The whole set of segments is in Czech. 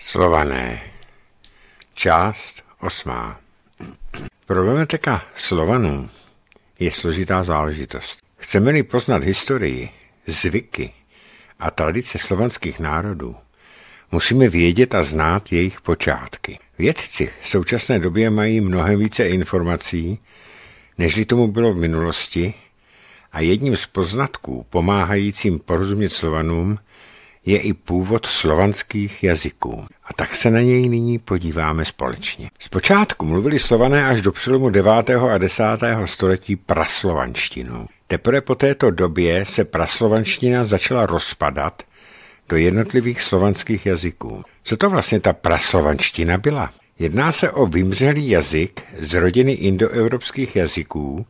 Slované. Část osmá. Problematika Slovanů je složitá záležitost. Chceme-li poznat historii, zvyky a tradice slovanských národů, musíme vědět a znát jejich počátky. Vědci v současné době mají mnohem více informací, nežli tomu bylo v minulosti, a jedním z poznatků pomáhajícím porozumět Slovanům je i původ slovanských jazyků. A tak se na něj nyní podíváme společně. Zpočátku mluvili slované až do přelomu 9. a 10. století praslovanštinou. Teprve po této době se praslovanština začala rozpadat do jednotlivých slovanských jazyků. Co to vlastně ta praslovanština byla? Jedná se o vymřelý jazyk z rodiny indoevropských jazyků,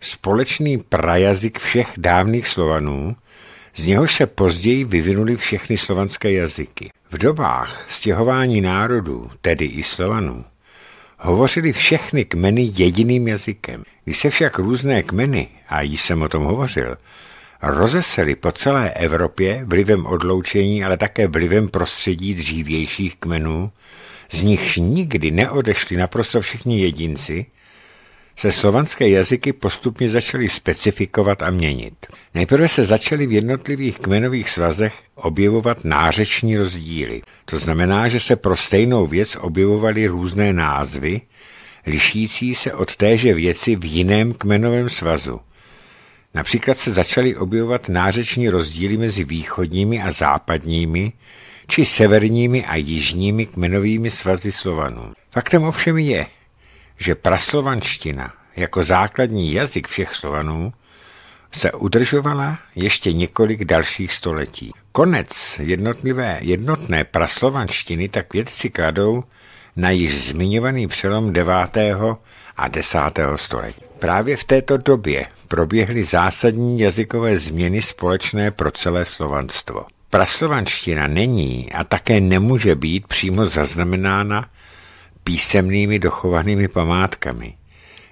společný prajazyk všech dávných Slovanů, z něhož se později vyvinuly všechny slovanské jazyky. V dobách stěhování národů, tedy i Slovanů, hovořili všechny kmeny jediným jazykem. Když se však různé kmeny, a jí jsem o tom hovořil, rozesely po celé Evropě vlivem odloučení, ale také vlivem prostředí dřívějších kmenů, z nich nikdy neodešli naprosto všichni jedinci, se slovanské jazyky postupně začaly specifikovat a měnit. Nejprve se začaly v jednotlivých kmenových svazech objevovat nářeční rozdíly. To znamená, že se pro stejnou věc objevovaly různé názvy, lišící se od téže věci v jiném kmenovém svazu. Například se začaly objevovat nářeční rozdíly mezi východními a západními, či severními a jižními kmenovými svazy Slovanů. Faktem ovšem je, že praslovanština jako základní jazyk všech Slovanů se udržovala ještě několik dalších století. Konec jednotlivé jednotné praslovanštiny tak vědci kladou na již zmiňovaný přelom 9. a 10. století. Právě v této době proběhly zásadní jazykové změny společné pro celé slovanstvo. Praslovanština není a také nemůže být přímo zaznamenána písemnými dochovanými památkami.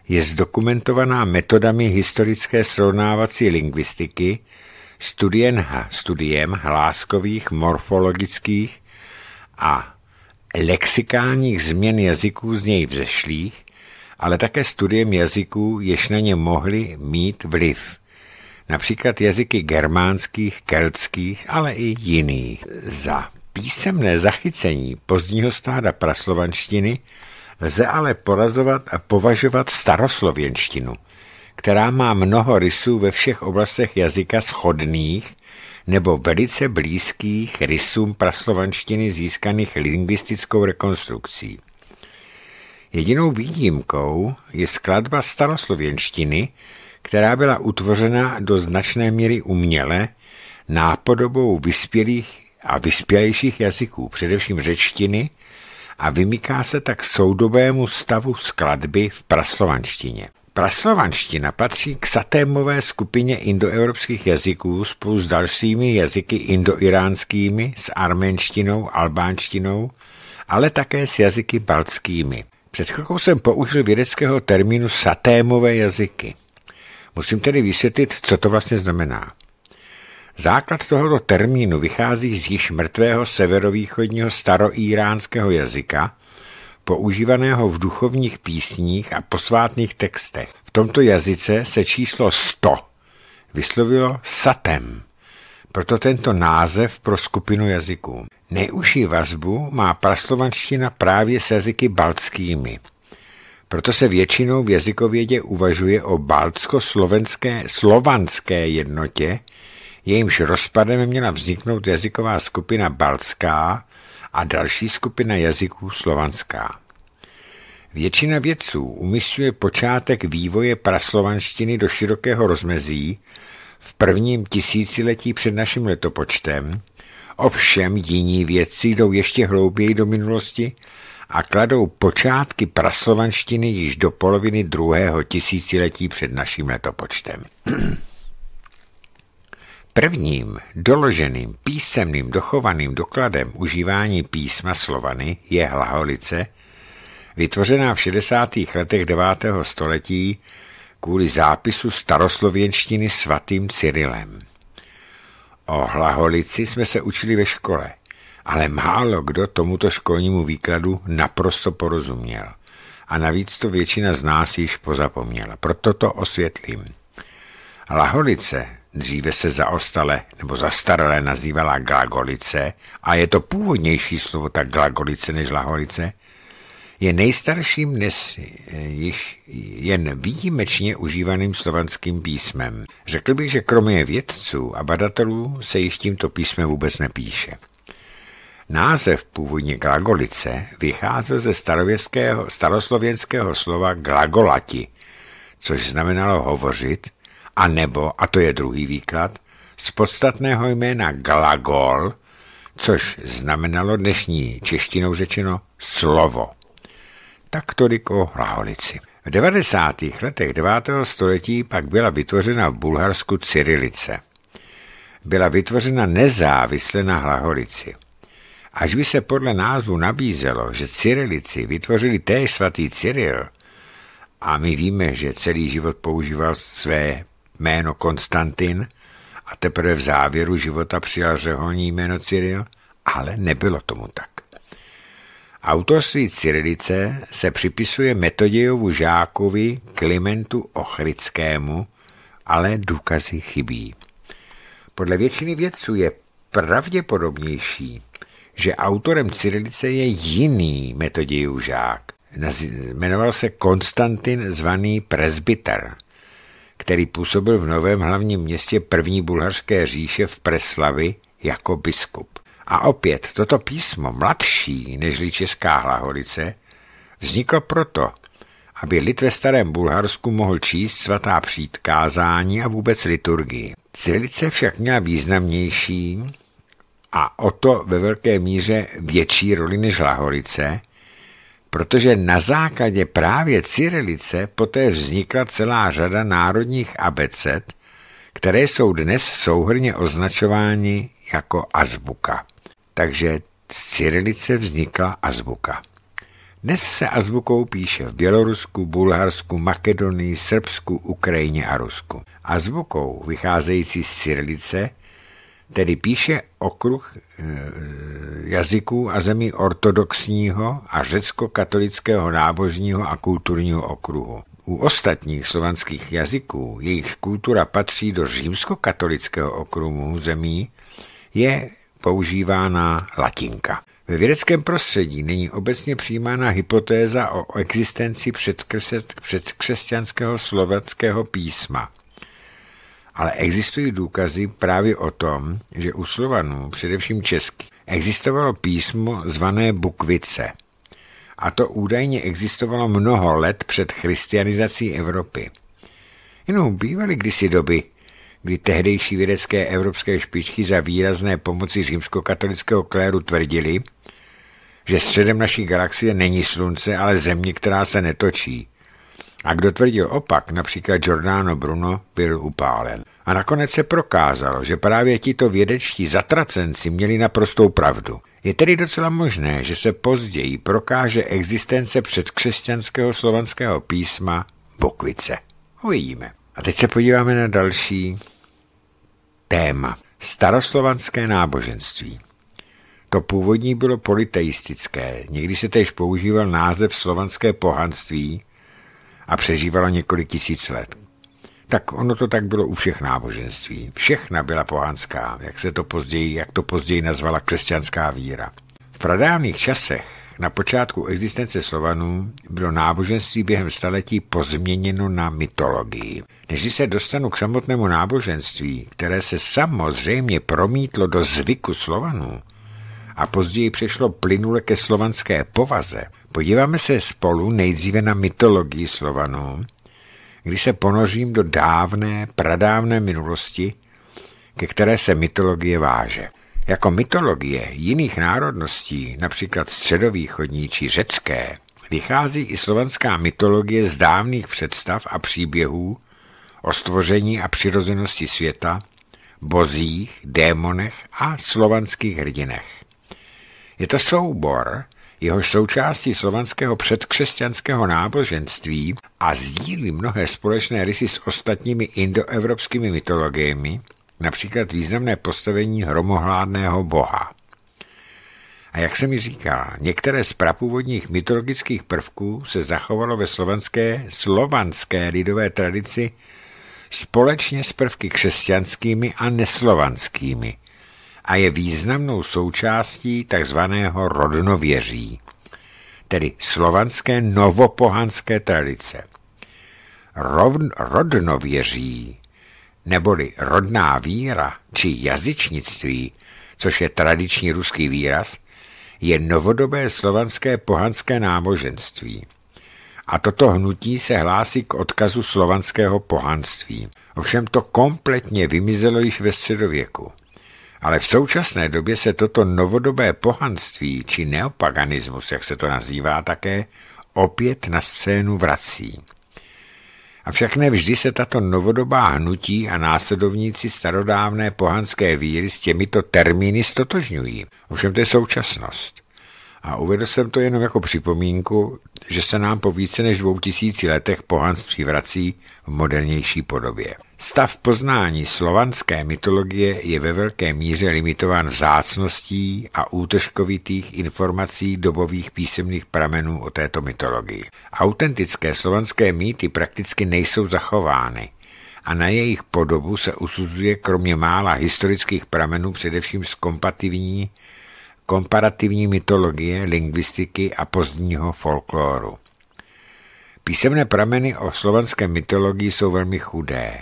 Je zdokumentovaná metodami historické srovnávací lingvistiky, studien, studiem hláskových, morfologických a lexikálních změn jazyků z něj vzešlých, ale také studiem jazyků, jež na ně mohly mít vliv. Například jazyky germánských, keltských, ale i jiných. Za Písemné zachycení pozdního stáda praslovanštiny lze ale porazovat a považovat staroslověnštinu, která má mnoho rysů ve všech oblastech jazyka schodných nebo velice blízkých rysům praslovanštiny získaných lingvistickou rekonstrukcí. Jedinou výjimkou je skladba staroslověnštiny, která byla utvořena do značné míry uměle nápodobou vyspělých a vyspělejších jazyků, především řečtiny, a vymyká se tak soudobému stavu skladby v praslovanštině. Praslovanština patří k satémové skupině indoevropských jazyků spolu s dalšími jazyky indoiránskými, s arménštinou, albánštinou, ale také s jazyky baltskými. Před chvilkou jsem použil vědeckého termínu satémové jazyky. Musím tedy vysvětlit, co to vlastně znamená. Základ tohoto termínu vychází z již mrtvého severovýchodního staroíránského jazyka, používaného v duchovních písních a posvátných textech. V tomto jazyce se číslo 100 vyslovilo satem, proto tento název pro skupinu jazyků. Nejužší vazbu má praslovanština právě s jazyky baltskými. Proto se většinou v jazykovědě uvažuje o baltsko-slovenské slovanské jednotě, jejímž rozpadem měla vzniknout jazyková skupina baltská a další skupina jazyků slovanská. Většina vědců umisťuje počátek vývoje praslovanštiny do širokého rozmezí v prvním tisíciletí před naším letopočtem, ovšem jiní vědci jdou ještě hlouběji do minulosti a kladou počátky praslovanštiny již do poloviny druhého tisíciletí před naším letopočtem. Prvním doloženým písemným dochovaným dokladem užívání písma slovany je Hlaholice, vytvořená v 60. letech 9. století kvůli zápisu staroslověnštiny svatým Cyrilem. O Hlaholici jsme se učili ve škole, ale málo kdo tomuto školnímu výkladu naprosto porozuměl. A navíc to většina z nás již pozapomněla, proto to osvětlím. Laholice dříve se zaostale nebo zastaralé nazývala glagolice, a je to původnější slovo tak glagolice než laholice, je nejstarším dnes eh, již jen výjimečně užívaným slovanským písmem. Řekl bych, že kromě vědců a badatelů se již tímto písmem vůbec nepíše. Název původně glagolice vycházel ze starověského, staroslověnského slova glagolati, což znamenalo hovořit a nebo, a to je druhý výklad, z podstatného jména glagol, což znamenalo dnešní češtinou řečeno slovo. Tak tolik o hlaholici. V 90. letech 9. století pak byla vytvořena v Bulharsku cyrilice. Byla vytvořena nezávisle na hlaholici. Až by se podle názvu nabízelo, že cyrilici vytvořili též svatý Cyril, a my víme, že celý život používal své jméno Konstantin a teprve v závěru života přijal řeholní jméno Cyril, ale nebylo tomu tak. Autorství Cyrilice se připisuje Metodějovu žákovi Klimentu Ochrickému, ale důkazy chybí. Podle většiny vědců je pravděpodobnější, že autorem Cyrilice je jiný Metodějův žák. Jmenoval se Konstantin zvaný Presbyter – který působil v novém hlavním městě první bulharské říše v Preslavi jako biskup. A opět toto písmo, mladší nežli Česká hlaholice, vzniklo proto, aby lid ve starém Bulharsku mohl číst svatá přítkázání a vůbec liturgii. Cyrilice však měla významnější a o to ve velké míře větší roli než hlaholice, protože na základě právě cyrilice poté vznikla celá řada národních abecet, které jsou dnes souhrně označovány jako azbuka. Takže z cyrilice vznikla azbuka. Dnes se azbukou píše v Bělorusku, Bulharsku, Makedonii, Srbsku, Ukrajině a Rusku. Azbukou vycházející z cyrilice tedy píše okruh e, e, jazyků a zemí ortodoxního a řecko-katolického nábožního a kulturního okruhu. U ostatních slovanských jazyků, jejichž kultura patří do římskokatolického okruhu zemí, je používána latinka. Ve vědeckém prostředí není obecně přijímána hypotéza o existenci předkřesťanského slovackého písma ale existují důkazy právě o tom, že u Slovanů, především česky, existovalo písmo zvané Bukvice. A to údajně existovalo mnoho let před christianizací Evropy. Jenom bývaly kdysi doby, kdy tehdejší vědecké evropské špičky za výrazné pomoci římskokatolického kléru tvrdili, že středem naší galaxie není slunce, ale země, která se netočí – a kdo tvrdil opak, například Giordano Bruno, byl upálen. A nakonec se prokázalo, že právě tito vědečtí zatracenci měli naprostou pravdu. Je tedy docela možné, že se později prokáže existence předkřesťanského slovanského písma Bokvice. Uvidíme. A teď se podíváme na další téma. Staroslovanské náboženství. To původní bylo politeistické, někdy se též používal název slovanské pohanství, a přežívala několik tisíc let. Tak ono to tak bylo u všech náboženství. Všechna byla pohanská, jak se to později, jak to později nazvala křesťanská víra. V pradávných časech na počátku existence Slovanů bylo náboženství během staletí pozměněno na mytologii. Než se dostanu k samotnému náboženství, které se samozřejmě promítlo do zvyku Slovanů a později přešlo plynule ke slovanské povaze, Podíváme se spolu nejdříve na mytologii Slovanů, kdy se ponořím do dávné, pradávné minulosti, ke které se mytologie váže. Jako mytologie jiných národností, například středovýchodní či řecké, vychází i slovanská mytologie z dávných představ a příběhů o stvoření a přirozenosti světa, bozích, démonech a slovanských hrdinech. Je to soubor, jehož součástí slovanského předkřesťanského náboženství a sdílí mnohé společné rysy s ostatními indoevropskými mytologiemi, například významné postavení hromohládného boha. A jak se mi říká, některé z prapůvodních mytologických prvků se zachovalo ve slovanské, slovanské lidové tradici společně s prvky křesťanskými a neslovanskými – a je významnou součástí takzvaného rodnověří, tedy slovanské novopohanské tradice. Rovn, rodnověří, neboli rodná víra či jazyčnictví, což je tradiční ruský výraz, je novodobé slovanské pohanské náboženství. A toto hnutí se hlásí k odkazu slovanského pohanství. Ovšem to kompletně vymizelo již ve středověku. Ale v současné době se toto novodobé pohanství či neopaganismus, jak se to nazývá také, opět na scénu vrací. Avšak nevždy se tato novodobá hnutí a následovníci starodávné pohanské víry s těmito termíny stotožňují. Ovšem to je současnost. A uvedl jsem to jenom jako připomínku, že se nám po více než dvou tisíci letech pohanství vrací v modernější podobě. Stav poznání slovanské mytologie je ve velké míře limitován vzácností a útržkovitých informací dobových písemných pramenů o této mytologii. Autentické slovanské mýty prakticky nejsou zachovány a na jejich podobu se usuzuje kromě mála historických pramenů především z kompativní, komparativní mytologie, lingvistiky a pozdního folklóru. Písemné prameny o slovanské mytologii jsou velmi chudé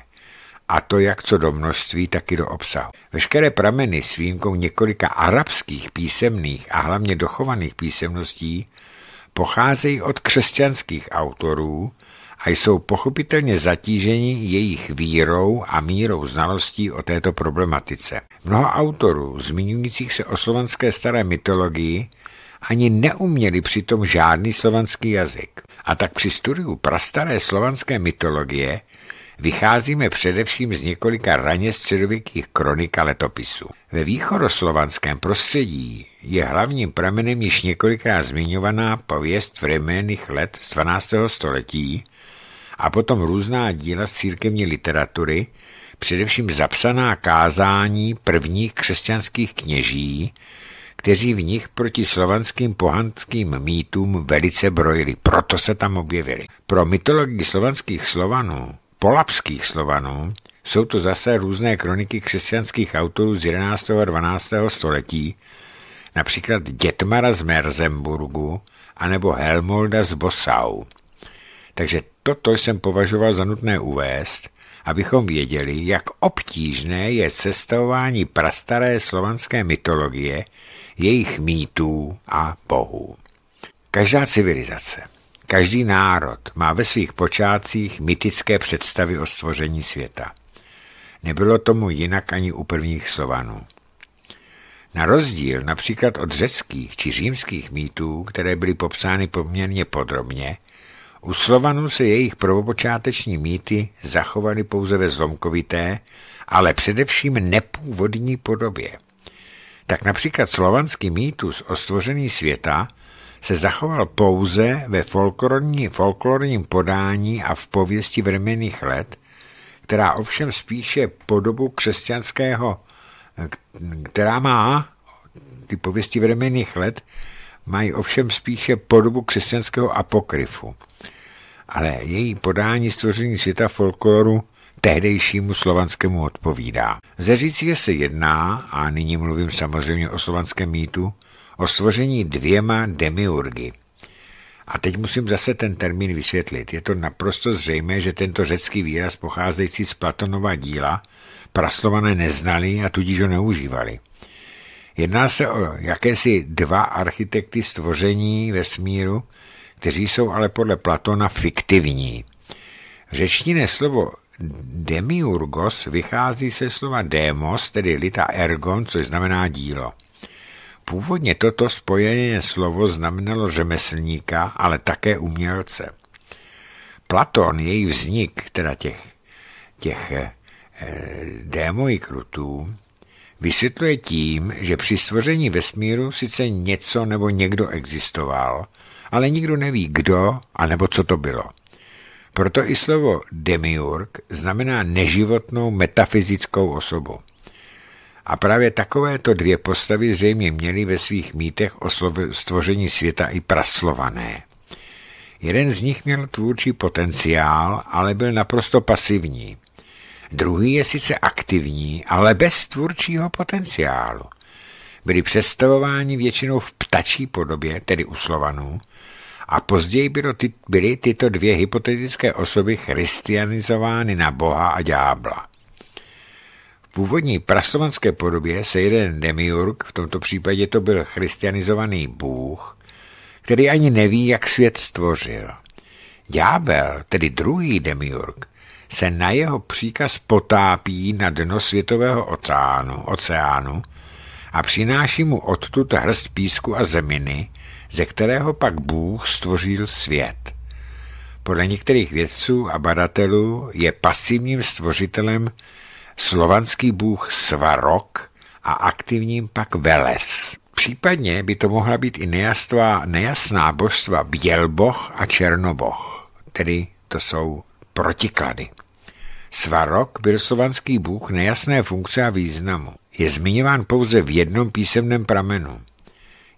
a to jak co do množství, tak i do obsahu. Veškeré prameny s výjimkou několika arabských písemných a hlavně dochovaných písemností pocházejí od křesťanských autorů a jsou pochopitelně zatíženi jejich vírou a mírou znalostí o této problematice. Mnoho autorů, zmiňujících se o slovanské staré mytologii, ani neuměli přitom žádný slovanský jazyk. A tak při studiu prastaré slovanské mytologie vycházíme především z několika raně středověkých kronik a letopisů. Ve východoslovanském prostředí je hlavním pramenem již několikrát zmiňovaná pověst vremenných let z 12. století a potom různá díla z církevní literatury, především zapsaná kázání prvních křesťanských kněží, kteří v nich proti slovanským pohanským mýtům velice brojili, proto se tam objevili. Pro mytologii slovanských slovanů polapských Slovanů, jsou to zase různé kroniky křesťanských autorů z 11. a 12. století, například Dětmara z Merzemburgu anebo Helmolda z Bosau. Takže toto jsem považoval za nutné uvést, abychom věděli, jak obtížné je cestování prastaré slovanské mytologie, jejich mýtů a bohů. Každá civilizace – Každý národ má ve svých počátcích mytické představy o stvoření světa. Nebylo tomu jinak ani u prvních Slovanů. Na rozdíl například od řeckých či římských mýtů, které byly popsány poměrně podrobně, u Slovanů se jejich prvopočáteční mýty zachovaly pouze ve zlomkovité, ale především nepůvodní podobě. Tak například slovanský mýtus o stvoření světa se zachoval pouze ve folklorní, folklorním podání a v pověsti vremených let, která ovšem spíše podobu křesťanského, která má, ty pověsti vremených let, mají ovšem spíše podobu křesťanského apokryfu. Ale její podání stvoření světa folkloru tehdejšímu slovanskému odpovídá. Ze je že se jedná, a nyní mluvím samozřejmě o slovanském mýtu, o stvoření dvěma demiurgy. A teď musím zase ten termín vysvětlit. Je to naprosto zřejmé, že tento řecký výraz pocházející z Platonova díla praslované neznali a tudíž ho neužívali. Jedná se o jakési dva architekty stvoření vesmíru, kteří jsou ale podle Platona fiktivní. Řečtiné slovo demiurgos vychází se slova demos, tedy lita ergon, což znamená dílo. Původně toto spojené slovo znamenalo řemeslníka, ale také umělce. Platon, její vznik, teda těch, těch eh, démoikrutů, vysvětluje tím, že při stvoření vesmíru sice něco nebo někdo existoval, ale nikdo neví kdo a nebo co to bylo. Proto i slovo demiurg znamená neživotnou metafyzickou osobu. A právě takovéto dvě postavy zřejmě měly ve svých mýtech o stvoření světa i praslované. Jeden z nich měl tvůrčí potenciál, ale byl naprosto pasivní. Druhý je sice aktivní, ale bez tvůrčího potenciálu. Byli představováni většinou v ptačí podobě, tedy u Slovanů, a později bylo ty, byly tyto dvě hypotetické osoby christianizovány na Boha a ďábla původní praslovanské podobě se jeden demiurg, v tomto případě to byl christianizovaný bůh, který ani neví, jak svět stvořil. Ďábel, tedy druhý demiurg, se na jeho příkaz potápí na dno světového oceánu, oceánu a přináší mu odtud hrst písku a zeminy, ze kterého pak Bůh stvořil svět. Podle některých vědců a badatelů je pasivním stvořitelem slovanský bůh Svarok a aktivním pak Veles. Případně by to mohla být i nejastva, nejasná božstva Bělboch a Černoboch, tedy to jsou protiklady. Svarok byl slovanský bůh nejasné funkce a významu. Je zmiňován pouze v jednom písemném pramenu.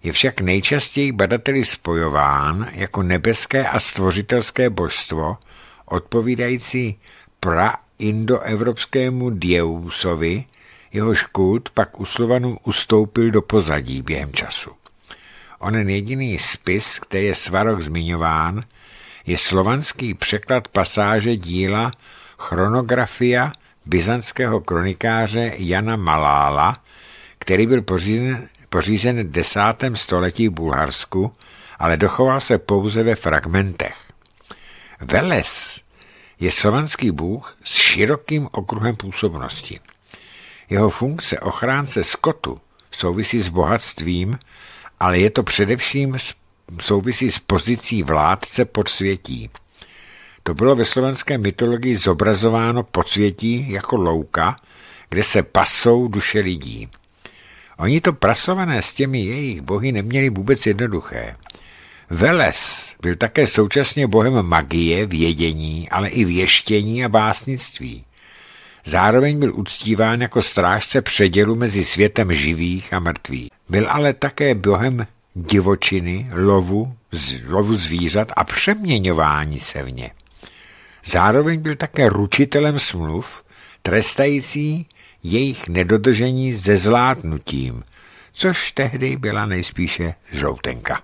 Je však nejčastěji badateli spojován jako nebeské a stvořitelské božstvo, odpovídající pra indoevropskému Dieusovi, jehož kult pak u Slovanů ustoupil do pozadí během času. Onen jediný spis, kde je Svarok zmiňován, je slovanský překlad pasáže díla Chronografia byzantského kronikáře Jana Malála, který byl pořízen, pořízen v desátém století v Bulharsku, ale dochoval se pouze ve fragmentech. Veles je slovanský bůh s širokým okruhem působnosti. Jeho funkce ochránce skotu souvisí s bohatstvím, ale je to především souvisí s pozicí vládce podsvětí. To bylo ve slovenské mytologii zobrazováno podsvětí jako louka, kde se pasou duše lidí. Oni to prasované s těmi jejich bohy neměli vůbec jednoduché – Veles byl také současně bohem magie, vědění, ale i věštění a básnictví. Zároveň byl uctíván jako strážce předělu mezi světem živých a mrtvých. Byl ale také bohem divočiny, lovu, lovu zvířat a přeměňování se v ně. Zároveň byl také ručitelem smluv, trestající jejich nedodržení ze zvládnutím, což tehdy byla nejspíše žloutenka.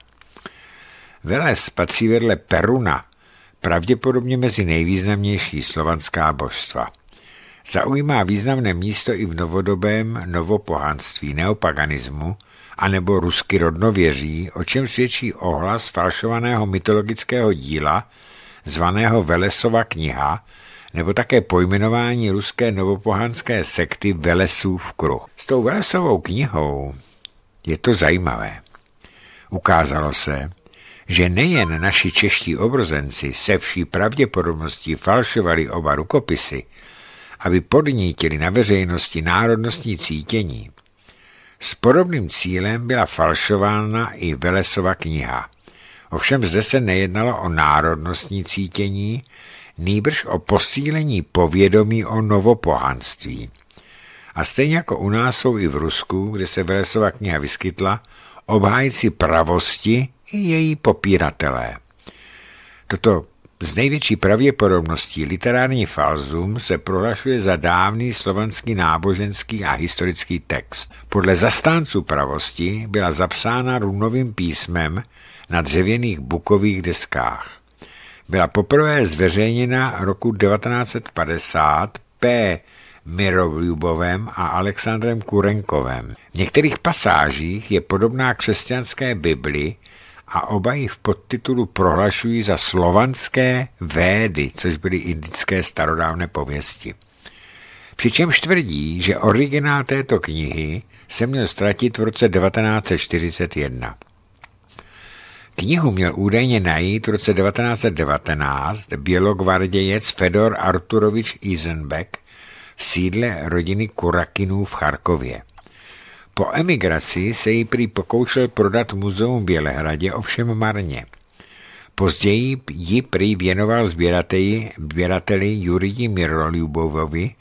Veles patří vedle Peruna pravděpodobně mezi nejvýznamnější slovanská božstva. Zaujímá významné místo i v novodobém novopohanství neopaganismu anebo rusky rodnověří, o čem svědčí ohlas falšovaného mytologického díla zvaného Velesova kniha, nebo také pojmenování ruské novopohanské sekty v kruh. S tou Velesovou knihou je to zajímavé. Ukázalo se, že nejen naši čeští obrozenci se vší pravděpodobností falšovali oba rukopisy, aby podnítili na veřejnosti národnostní cítění. S podobným cílem byla falšována i Velesova kniha. Ovšem zde se nejednalo o národnostní cítění, nýbrž o posílení povědomí o novopohanství. A stejně jako u nás jsou i v Rusku, kde se Velesova kniha vyskytla, obhájci pravosti i její popíratelé. Toto z největší pravděpodobností literární falzum se prohlašuje za dávný slovanský náboženský a historický text. Podle zastánců pravosti byla zapsána runovým písmem na dřevěných bukových deskách. Byla poprvé zveřejněna roku 1950 P. Mirovljubovem a Alexandrem Kurenkovem. V některých pasážích je podobná křesťanské Bibli, a oba ji v podtitulu prohlašují za slovanské védy, což byly indické starodávné pověsti. Přičemž tvrdí, že originál této knihy se měl ztratit v roce 1941. Knihu měl údajně najít v roce 1919 bělogvardějec Fedor Arturovič Isenbeck v sídle rodiny Kurakinů v Charkově. Po emigraci se ji prý pokoušel prodat muzeum v Bělehradě, ovšem marně. Později ji prý věnoval sběrateli, sběrateli Juriji Miroljubovovi,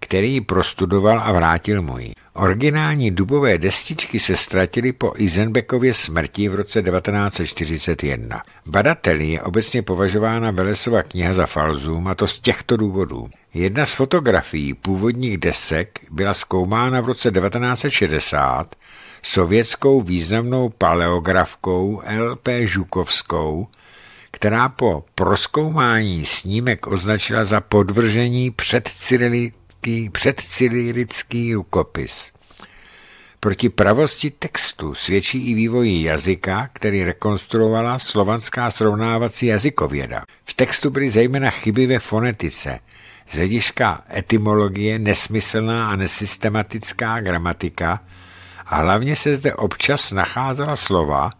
který ji prostudoval a vrátil mu ji. Originální dubové destičky se ztratily po Izenbekově smrti v roce 1941. Badateli je obecně považována Velesova kniha za falzum a to z těchto důvodů. Jedna z fotografií původních desek byla zkoumána v roce 1960 sovětskou významnou paleografkou L.P. Žukovskou, která po proskoumání snímek označila za podvržení před Cyrily cyrilský, předcilirický rukopis. Proti pravosti textu svědčí i vývoj jazyka, který rekonstruovala slovanská srovnávací jazykověda. V textu byly zejména chyby ve fonetice, z hlediska etymologie nesmyslná a nesystematická gramatika a hlavně se zde občas nacházela slova,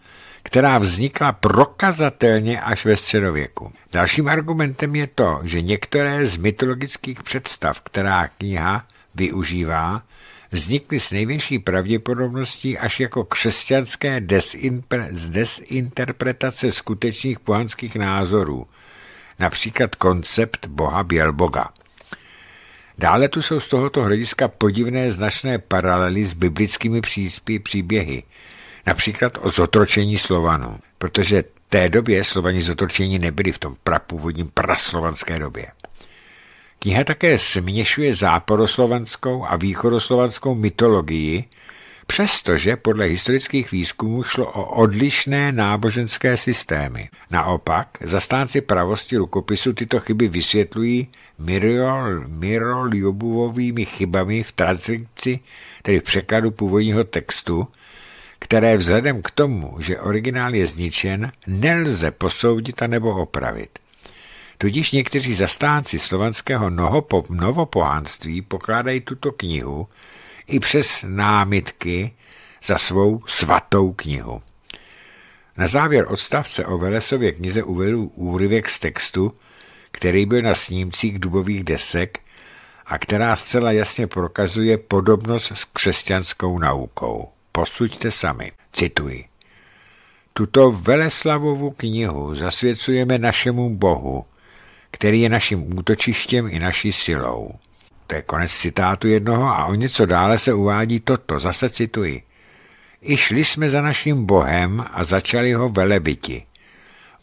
která vznikla prokazatelně až ve středověku. Dalším argumentem je to, že některé z mytologických představ, která kniha využívá, vznikly s největší pravděpodobností až jako křesťanské desinterpretace skutečných pohanských názorů, například koncept boha Bělboga. Dále tu jsou z tohoto hlediska podivné značné paralely s biblickými příspěvy příběhy, Například o zotročení Slovanů, protože té době Slovani zotročení nebyli v tom prapůvodním praslovanské době. Kniha také směšuje záporoslovanskou a východoslovanskou mytologii, přestože podle historických výzkumů šlo o odlišné náboženské systémy. Naopak, zastánci pravosti rukopisu tyto chyby vysvětlují miroljubovými chybami v transkripci, tedy v překladu původního textu, které vzhledem k tomu, že originál je zničen, nelze posoudit a nebo opravit. Tudíž někteří zastánci slovanského novopohánství pokládají tuto knihu i přes námitky za svou svatou knihu. Na závěr odstavce o Velesově knize uvedu úryvek z textu, který byl na snímcích dubových desek a která zcela jasně prokazuje podobnost s křesťanskou naukou. Posuďte sami. Cituji. Tuto Veleslavovu knihu zasvěcujeme našemu Bohu, který je naším útočištěm i naší silou. To je konec citátu jednoho a o něco dále se uvádí toto, zase cituji. I šli jsme za naším Bohem a začali ho velebiti.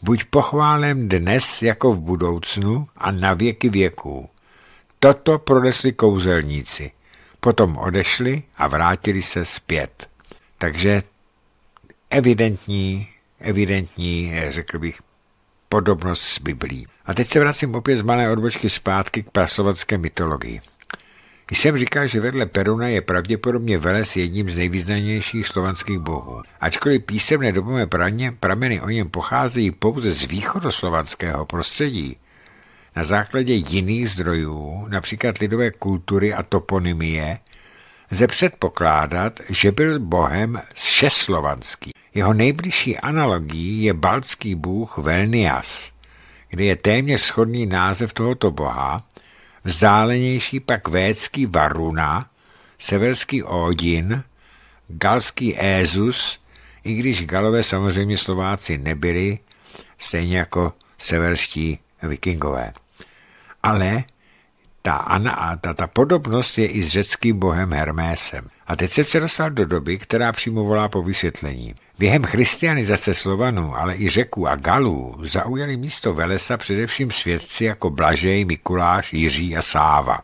Buď pochválem dnes jako v budoucnu a na věky věků. Toto prodesli kouzelníci. Potom odešli a vrátili se zpět. Takže evidentní, evidentní, eh, řekl bych, podobnost s Biblí. A teď se vracím opět z malé odbočky zpátky k praslovacké mytologii. Když jsem říkal, že vedle Peruna je pravděpodobně Veles jedním z nejvýznamnějších slovanských bohů. Ačkoliv písemné dobové praně, prameny o něm pocházejí pouze z východoslovanského prostředí, na základě jiných zdrojů, například lidové kultury a toponymie, lze předpokládat, že byl bohem šeslovanský. Jeho nejbližší analogií je baltský bůh Velnias, kde je téměř schodný název tohoto boha, vzdálenější pak védský Varuna, severský Odin, galský Ézus, i když galové samozřejmě Slováci nebyli, stejně jako severští vikingové. Ale ta, ana, ta, ta podobnost je i s řeckým bohem Hermésem. A teď se dostal do doby, která přímo volá po vysvětlení. Během christianizace Slovanů, ale i Řeků a Galů zaujali místo Velesa především svědci jako Blažej, Mikuláš, Jiří a Sáva.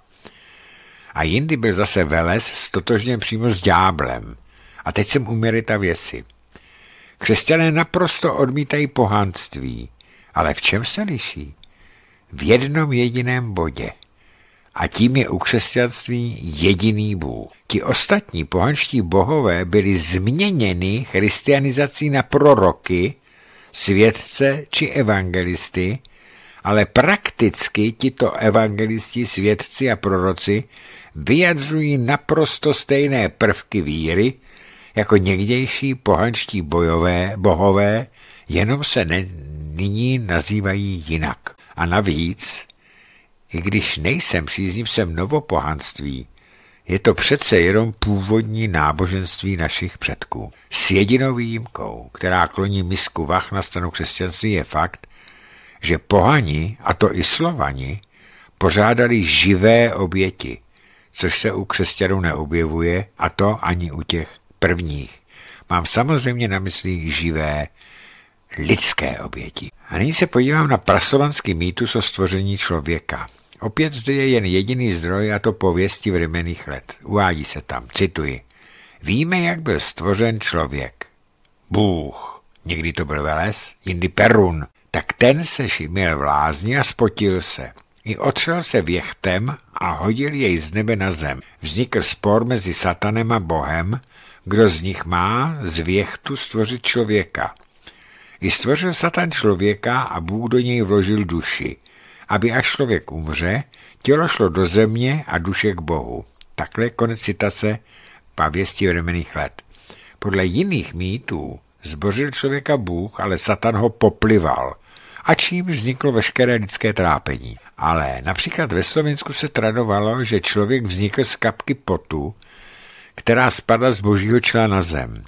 A jindy byl zase Veles stotožněn přímo s dňáblem. A teď jsem u ta věci. Křesťané naprosto odmítají pohánství, Ale v čem se liší? V jednom jediném bodě – a tím je u křesťanství jediný Bůh. Ti ostatní pohanští bohové byli změněni christianizací na proroky, svědce či evangelisty, ale prakticky tito evangelisti, svědci a proroci vyjadřují naprosto stejné prvky víry jako někdejší pohanští bojové, bohové, jenom se ne, nyní nazývají jinak. A navíc i když nejsem příznivcem novopohanství, je to přece jenom původní náboženství našich předků. S jedinou výjimkou, která kloní misku vach na stranu křesťanství, je fakt, že pohani, a to i slovani, pořádali živé oběti, což se u křesťanů neobjevuje, a to ani u těch prvních. Mám samozřejmě na mysli živé lidské oběti. A nyní se podívám na praslovanský mýtus o stvoření člověka. Opět zde je jen jediný zdroj a to pověsti rymených let. Uvádí se tam, cituji. Víme, jak byl stvořen člověk. Bůh. Někdy to byl Veles, jindy Perun. Tak ten se šimil v lázni a spotil se. I otřel se věchtem a hodil jej z nebe na zem. Vznikl spor mezi satanem a Bohem, kdo z nich má z věchtu stvořit člověka. I stvořil satan člověka a Bůh do něj vložil duši aby až člověk umře, tělo šlo do země a duše k Bohu. Takhle konec citace pavěstí vremených let. Podle jiných mýtů zbořil člověka Bůh, ale Satan ho poplival a čím vzniklo veškeré lidské trápení. Ale například ve Slovensku se tradovalo, že člověk vznikl z kapky potu, která spadla z božího čela na zem.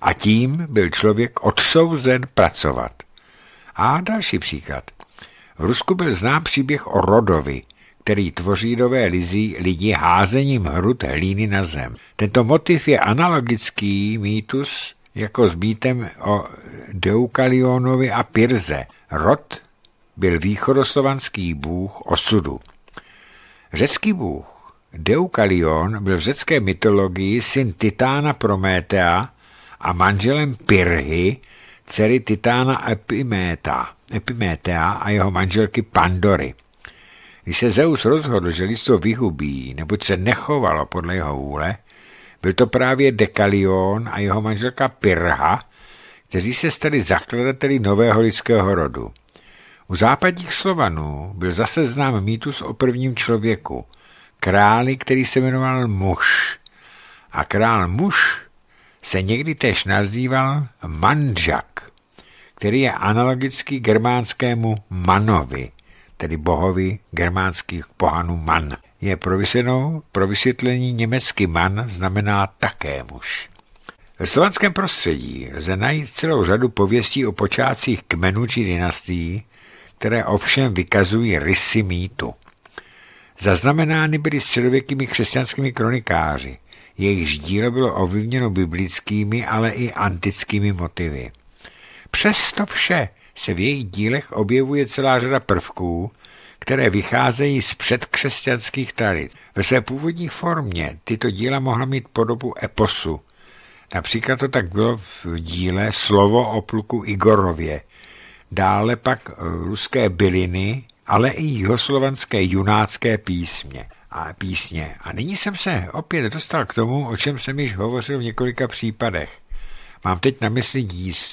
A tím byl člověk odsouzen pracovat. A další příklad. V Rusku byl znám příběh o Rodovi, který tvoří nové lizí lidi házením hrud hlíny na zem. Tento motiv je analogický mýtus jako s mýtem o Deukalionovi a Pirze. Rod byl východoslovanský bůh osudu. Řecký bůh Deukalion byl v řecké mytologii syn titána Prométea a manželem Pirhy, dcery titána Epiméta. Epimétea a jeho manželky Pandory. Když se Zeus rozhodl, že lidstvo vyhubí, neboť se nechovalo podle jeho vůle, byl to právě Dekalion a jeho manželka Pirha, kteří se stali zakladateli nového lidského rodu. U západních Slovanů byl zase znám mýtus o prvním člověku, králi, který se jmenoval muž. A král muž se někdy též nazýval manžak který je analogický germánskému manovi, tedy bohovi germánských pohanů man. Je provisenou, pro vysvětlení německy man znamená také muž. V slovanském prostředí lze najít celou řadu pověstí o počátcích kmenů či dynastií, které ovšem vykazují rysy mýtu. Zaznamenány byly středověkými křesťanskými kronikáři, jejichž dílo bylo ovlivněno biblickými, ale i antickými motivy. Přesto vše se v jejich dílech objevuje celá řada prvků, které vycházejí z předkřesťanských tradic. Ve své původní formě tyto díla mohla mít podobu eposu. Například to tak bylo v díle Slovo o pluku Igorově, dále pak ruské byliny, ale i jihoslovanské junácké písmě a písně. A nyní jsem se opět dostal k tomu, o čem jsem již hovořil v několika případech. Mám teď na mysli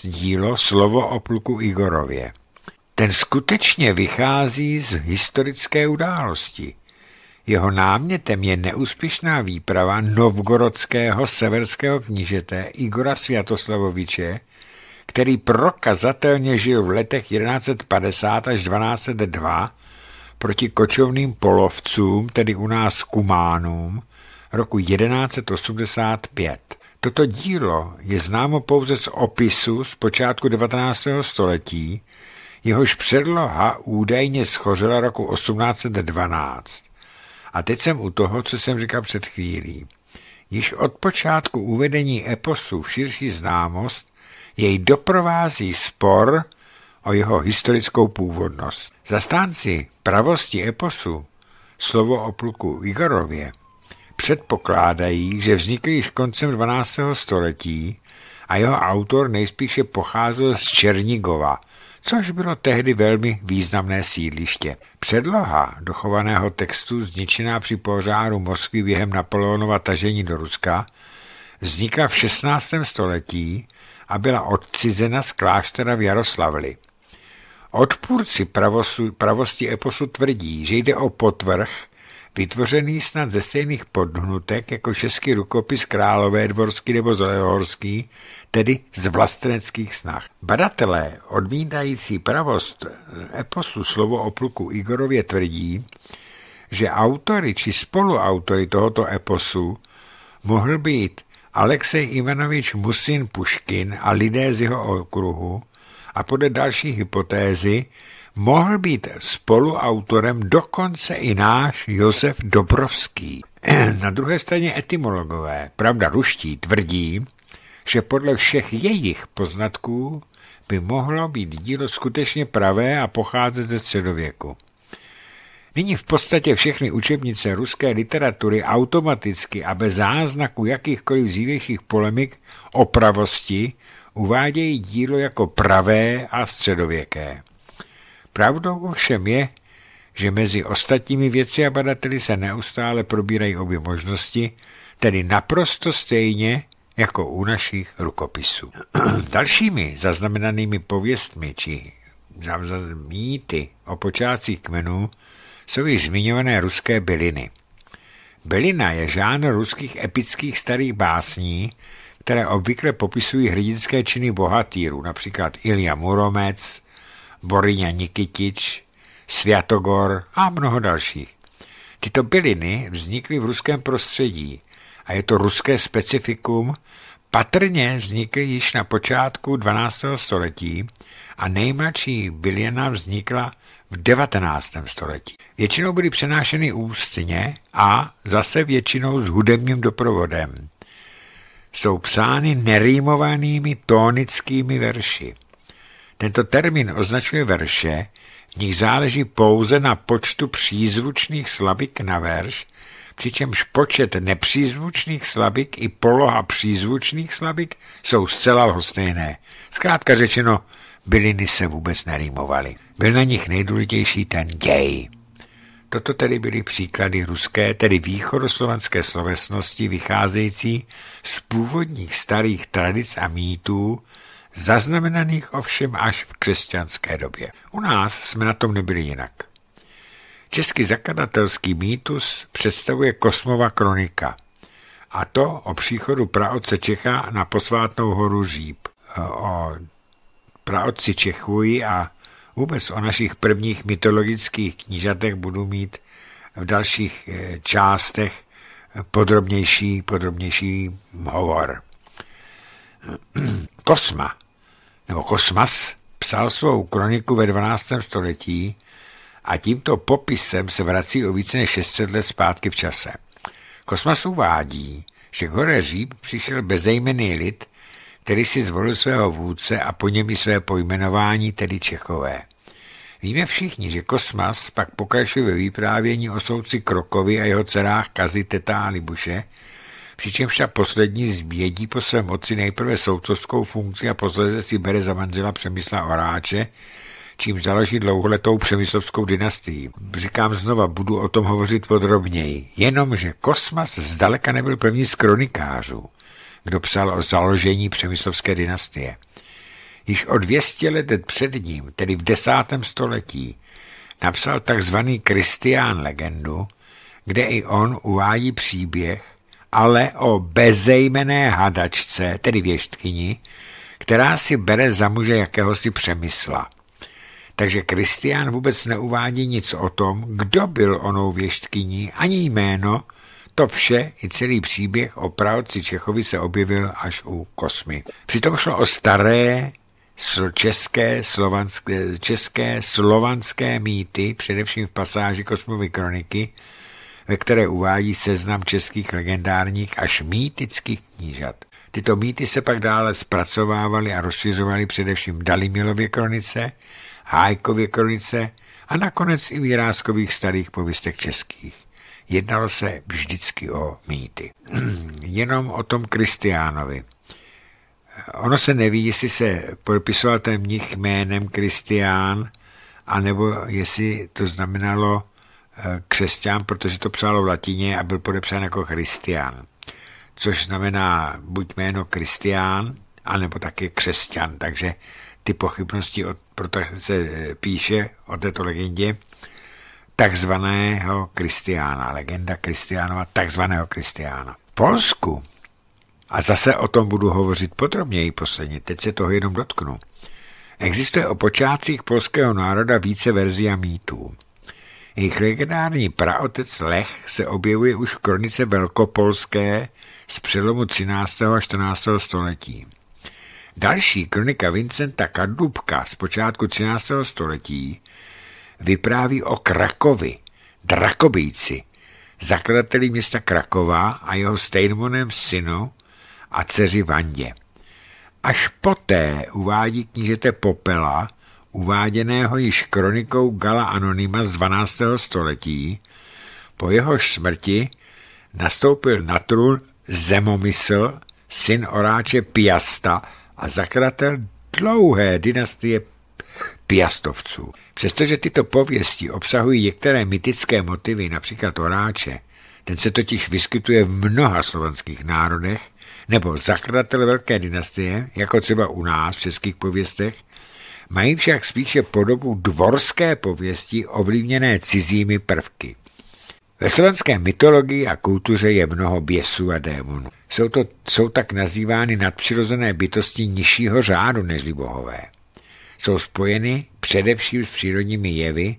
dílo Slovo o pluku Igorově. Ten skutečně vychází z historické události. Jeho námětem je neúspěšná výprava novgorodského severského knížete Igora Sviatoslavoviče, který prokazatelně žil v letech 1150 až 1202 proti kočovným polovcům, tedy u nás kumánům, roku 1185. Toto dílo je známo pouze z opisu z počátku 19. století, jehož předloha údajně schořela roku 1812. A teď jsem u toho, co jsem říkal před chvílí. Již od počátku uvedení eposu v širší známost jej doprovází spor o jeho historickou původnost. Zastánci pravosti eposu slovo o pluku Igorově Předpokládají, že vznikl již koncem 12. století a jeho autor nejspíše pocházel z Černigova, což bylo tehdy velmi významné sídliště. Předloha dochovaného textu, zničená při požáru Moskvy během Napoleonova tažení do Ruska, vznikla v 16. století a byla odcizena z kláštera v Jaroslavli. Odpůrci pravosu, pravosti eposu tvrdí, že jde o potvrh vytvořený snad ze stejných podhnutek jako český rukopis Králové dvorský nebo Zelenorský, tedy z vlasteneckých snah. Badatelé, odmítající pravost eposu slovo o pluku Igorově tvrdí, že autory či spoluautory tohoto eposu mohl být Alexej Ivanovič Musin Puškin a lidé z jeho okruhu a podle další hypotézy mohl být spoluautorem dokonce i náš Josef Dobrovský. Na druhé straně etymologové, pravda ruští, tvrdí, že podle všech jejich poznatků by mohlo být dílo skutečně pravé a pocházet ze středověku. Nyní v podstatě všechny učebnice ruské literatury automaticky a bez záznaku jakýchkoliv zívějších polemik o pravosti uvádějí dílo jako pravé a středověké. Pravdou ovšem je, že mezi ostatními věci a badateli se neustále probírají obě možnosti, tedy naprosto stejně jako u našich rukopisů. Dalšími zaznamenanými pověstmi či mýty o počátcích kmenů jsou již zmiňované ruské byliny. Bylina je žánr ruských epických starých básní, které obvykle popisují hrdinské činy bohatýrů, například Ilja Muromec, Borinja, Nikitič, Sviatogor a mnoho dalších. Tyto byliny vznikly v ruském prostředí a je to ruské specifikum, patrně vznikly již na počátku 12. století a nejmladší bylina vznikla v 19. století. Většinou byly přenášeny ústně a zase většinou s hudebním doprovodem. Jsou psány nerýmovanými tónickými verši. Tento termín označuje verše, v nich záleží pouze na počtu přízvučných slabik na verš, přičemž počet nepřízvučných slabik i poloha přízvučných slabik jsou zcela lhostejné. Zkrátka řečeno, byliny se vůbec nerýmovaly. Byl na nich nejdůležitější ten děj. Toto tedy byly příklady ruské, tedy východoslovanské slovesnosti vycházející z původních starých tradic a mýtů, zaznamenaných ovšem až v křesťanské době. U nás jsme na tom nebyli jinak. Český zakladatelský mýtus představuje Kosmova kronika, a to o příchodu praoce Čecha na posvátnou horu Říp, e, o praoci Čechuji a vůbec o našich prvních mytologických knížatech budu mít v dalších e, částech e, podrobnější, podrobnější hovor. Kosma, nebo Kosmas, psal svou kroniku ve 12. století a tímto popisem se vrací o více než 600 let zpátky v čase. Kosmas uvádí, že hore Říp přišel bezejmený lid, který si zvolil svého vůdce a po něm i své pojmenování, tedy Čechové. Víme všichni, že Kosmas pak pokračuje ve vyprávění o souci Krokovi a jeho dcerách Kazi, Teta a Libuše, přičemž ta poslední změdí po své moci nejprve soudcovskou funkci a posléze si bere za manžela Přemysla Oráče, čím založí dlouholetou přemyslovskou dynastii. Říkám znova, budu o tom hovořit podrobněji. Jenomže Kosmas zdaleka nebyl první z kronikářů, kdo psal o založení přemyslovské dynastie. Již o 200 let před ním, tedy v desátém století, napsal takzvaný Kristián legendu, kde i on uvádí příběh, ale o bezejmené hadačce, tedy věštkyni, která si bere za muže jakéhosi přemysla. Takže Kristián vůbec neuvádí nic o tom, kdo byl onou věštkyní, ani jméno, to vše i celý příběh o pravci Čechovi se objevil až u kosmy. Přitom šlo o staré české, slovanské, české, slovanské mýty, především v pasáži Kosmovy kroniky, ve které uvádí seznam českých legendárních až mýtických knížat. Tyto mýty se pak dále zpracovávaly a rozšiřovaly především Dalimilově kronice, Hájkově kronice a nakonec i v Jiráskových starých povistech českých. Jednalo se vždycky o mýty. Jenom o tom Kristiánovi. Ono se neví, jestli se podpisoval ten mnich jménem Kristián, anebo jestli to znamenalo křesťan, protože to psalo v latině a byl podepsán jako Christian, což znamená buď jméno Christian, anebo také křesťan, takže ty pochybnosti, od, proto se eh, píše o této legendě, takzvaného Kristiána, legenda Kristiánova, takzvaného Kristiána. V Polsku, a zase o tom budu hovořit podrobněji posledně, teď se toho jenom dotknu, existuje o počátcích polského národa více verzí a mýtů. Jejich legendární praotec Lech se objevuje už v kronice velkopolské z přelomu 13. a 14. století. Další kronika Vincenta Kadubka z počátku 13. století vypráví o Krakovi, Drakobíci, zakladateli města Krakova a jeho stejnmonem synu a dceři Vandě. Až poté uvádí knížete Popela uváděného již kronikou Gala Anonyma z 12. století, po jehož smrti nastoupil na trůn Zemomysl, syn oráče Piasta a zakratel dlouhé dynastie Piastovců. Přestože tyto pověsti obsahují některé mytické motivy, například oráče, ten se totiž vyskytuje v mnoha slovanských národech, nebo zakladatel velké dynastie, jako třeba u nás v českých pověstech, mají však spíše podobu dvorské pověsti ovlivněné cizími prvky. Ve slovenské mytologii a kultuře je mnoho běsů a démonů. Jsou, to, jsou tak nazývány nadpřirozené bytosti nižšího řádu než bohové. Jsou spojeny především s přírodními jevy,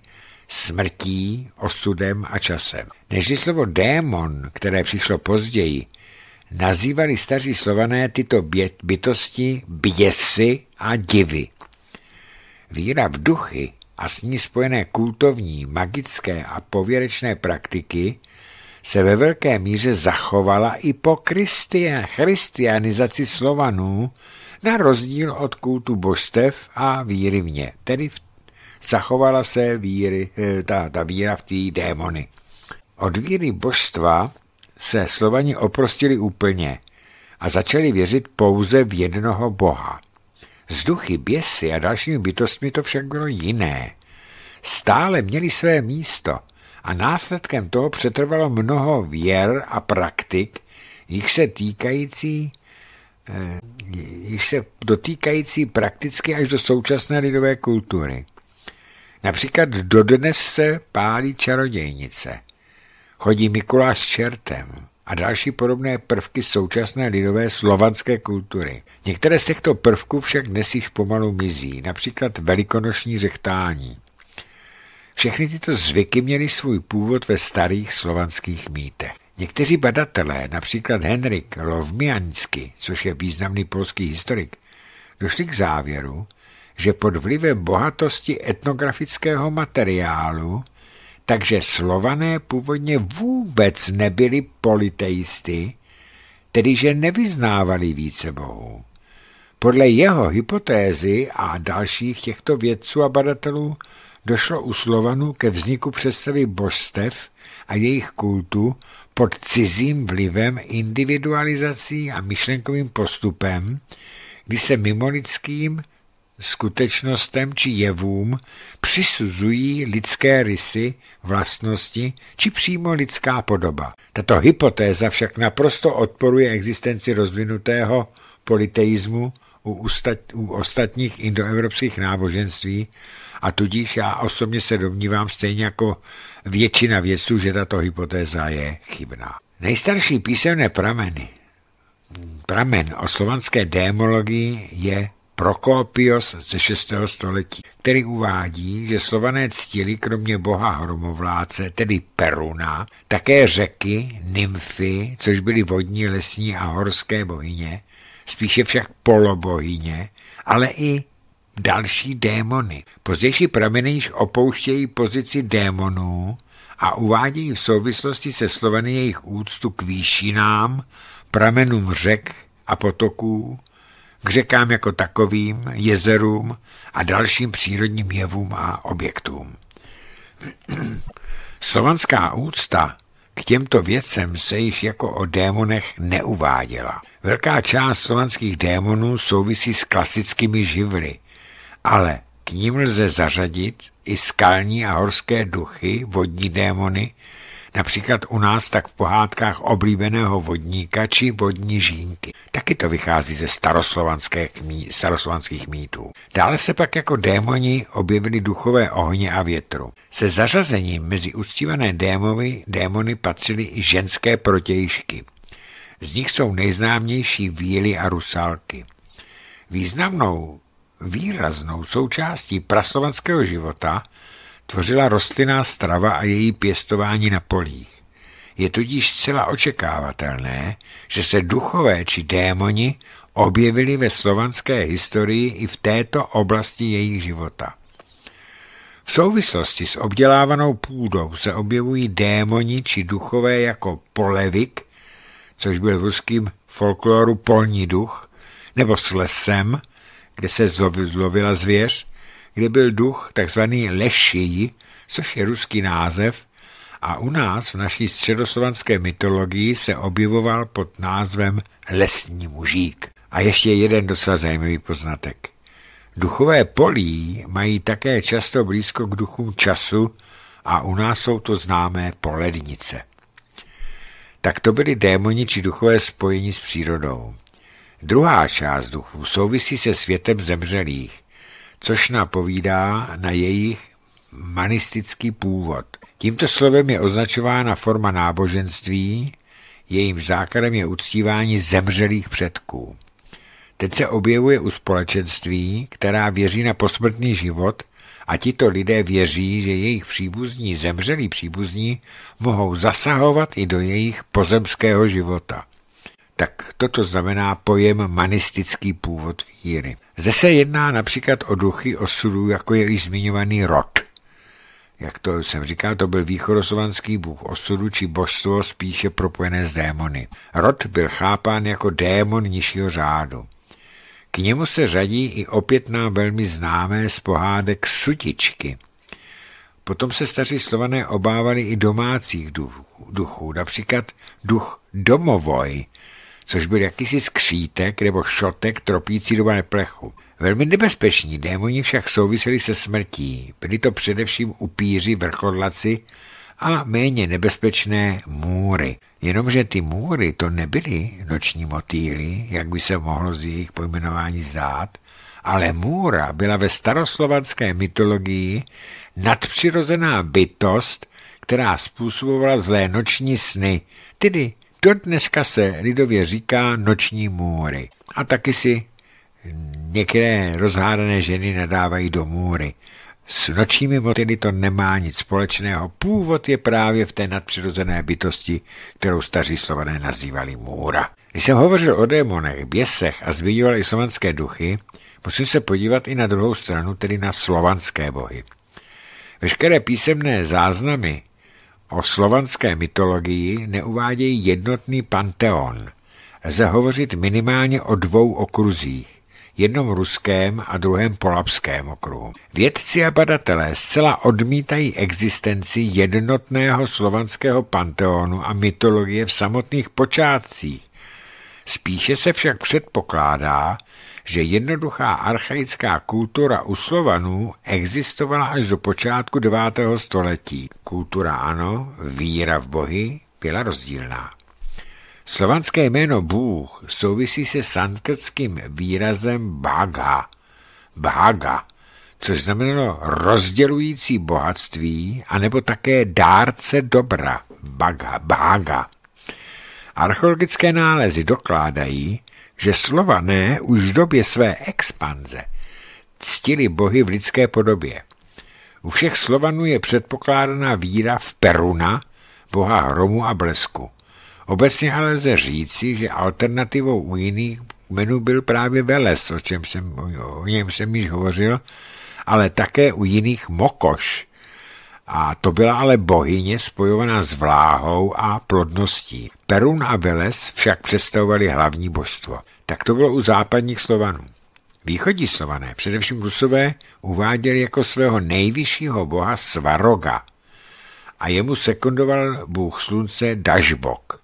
smrtí, osudem a časem. Než slovo démon, které přišlo později, nazývali staří slované tyto bytosti běsy a divy. Víra v duchy a s ní spojené kultovní, magické a pověrečné praktiky se ve velké míře zachovala i po kristian, christianizaci Slovanů na rozdíl od kultu božstev a víry v ně. Tedy v, zachovala se víry, eh, ta, ta víra v té démony. Od víry božstva se Slovani oprostili úplně a začali věřit pouze v jednoho boha – s duchy, běsy a dalšími bytostmi to však bylo jiné. Stále měli své místo a následkem toho přetrvalo mnoho věr a praktik, jich se týkající eh, již se dotýkající prakticky až do současné lidové kultury. Například dodnes se pálí čarodějnice. Chodí Mikuláš s čertem a další podobné prvky současné lidové slovanské kultury. Některé z těchto prvků však dnes již pomalu mizí, například velikonoční řechtání. Všechny tyto zvyky měly svůj původ ve starých slovanských mýtech. Někteří badatelé, například Henrik Lovmiansky, což je významný polský historik, došli k závěru, že pod vlivem bohatosti etnografického materiálu takže slované původně vůbec nebyli politeisty, tedy že nevyznávali více bohů. Podle jeho hypotézy a dalších těchto vědců a badatelů došlo u Slovanů ke vzniku představy božstev a jejich kultu pod cizím vlivem, individualizací a myšlenkovým postupem, kdy se mimolickým skutečnostem či jevům přisuzují lidské rysy, vlastnosti či přímo lidská podoba. Tato hypotéza však naprosto odporuje existenci rozvinutého politeismu u, ustat, u ostatních indoevropských náboženství a tudíž já osobně se domnívám stejně jako většina věců, že tato hypotéza je chybná. Nejstarší písemné prameny, pramen o slovanské démologii je Prokopios ze 6. století, který uvádí, že slované ctili kromě boha hromovláce, tedy Peruna, také řeky, nymfy, což byly vodní, lesní a horské bohyně, spíše však polobohyně, ale i další démony. Pozdější prameny již opouštějí pozici démonů a uvádějí v souvislosti se sloveny jejich úctu k výšinám, pramenům řek a potoků, k řekám jako takovým, jezerům a dalším přírodním jevům a objektům. Slovanská úcta k těmto věcem se již jako o démonech neuváděla. Velká část slovanských démonů souvisí s klasickými živly, ale k ním lze zařadit i skalní a horské duchy, vodní démony, Například u nás tak v pohádkách oblíbeného vodníka či vodní žínky. Taky to vychází ze mí, staroslovanských mýtů. Dále se pak jako démoni objevili duchové ohně a větru. Se zařazením mezi uctívané démony, démony patřily i ženské protějšky. Z nich jsou nejznámější víly a rusalky. Významnou výraznou součástí praslovanského života tvořila rostlinná strava a její pěstování na polích. Je tudíž zcela očekávatelné, že se duchové či démoni objevili ve slovanské historii i v této oblasti jejich života. V souvislosti s obdělávanou půdou se objevují démoni či duchové jako polevik, což byl v ruským folkloru polní duch, nebo s lesem, kde se zlovila zvěř, kde byl duch tzv. lešiji, což je ruský název, a u nás v naší středoslovanské mytologii se objevoval pod názvem lesní mužík. A ještě jeden docela zajímavý poznatek. Duchové polí mají také často blízko k duchům času a u nás jsou to známé polednice. Tak to byly démoni či duchové spojení s přírodou. Druhá část duchů souvisí se světem zemřelých což napovídá na jejich manistický původ. Tímto slovem je označována forma náboženství, jejím základem je uctívání zemřelých předků. Teď se objevuje u společenství, která věří na posmrtný život a tito lidé věří, že jejich příbuzní, zemřelí příbuzní, mohou zasahovat i do jejich pozemského života tak toto znamená pojem manistický původ víry. Zde se jedná například o duchy osudů, jako je i zmiňovaný rod. Jak to jsem říkal, to byl východoslovanský bůh osudu či božstvo spíše propojené s démony. Rod byl chápán jako démon nižšího řádu. K němu se řadí i opět nám velmi známé z pohádek sutičky. Potom se staří slované obávali i domácích duchů, například duch domovoj, což byl jakýsi skřítek nebo šotek tropící do plechu. Velmi nebezpeční démoni však souviseli se smrtí. Byli to především upíři, vrchodlaci a méně nebezpečné můry. Jenomže ty můry to nebyly noční motýly, jak by se mohlo z jejich pojmenování zdát, ale můra byla ve staroslovanské mytologii nadpřirozená bytost, která způsobovala zlé noční sny, tedy Dodneska se lidově říká noční můry. A taky si některé rozhádané ženy nadávají do můry. S nočními motýly to nemá nic společného. Původ je právě v té nadpřirozené bytosti, kterou staří slované nazývali můra. Když jsem hovořil o démonech, běsech a zvěděval i slovanské duchy, musím se podívat i na druhou stranu, tedy na slovanské bohy. Veškeré písemné záznamy o slovanské mytologii neuvádějí jednotný panteon. Lze hovořit minimálně o dvou okruzích jednom ruském a druhém polapském okruhu. Vědci a badatelé zcela odmítají existenci jednotného slovanského panteonu a mytologie v samotných počátcích. Spíše se však předpokládá, že jednoduchá archaická kultura u Slovanů existovala až do počátku 9. století. Kultura ano, víra v bohy byla rozdílná. Slovanské jméno Bůh souvisí se sanskrtským výrazem Bhaga, Bhaga, což znamenalo rozdělující bohatství, anebo také dárce dobra, Bhaga, Bhaga. Archeologické nálezy dokládají, že slované už v době své expanze ctili bohy v lidské podobě. U všech Slovanů je předpokládaná víra v Peruna, boha hromu a blesku. Obecně ale lze říci, že alternativou u jiných kmenů byl právě Veles, o, čem jsem, o něm jsem již hovořil, ale také u jiných Mokoš. A to byla ale bohyně spojovaná s vláhou a plodností. Perun a Veles však představovali hlavní božstvo tak to bylo u západních Slovanů. Východní Slované, především Rusové, uváděli jako svého nejvyššího boha Svaroga a jemu sekundoval bůh slunce Dažbok.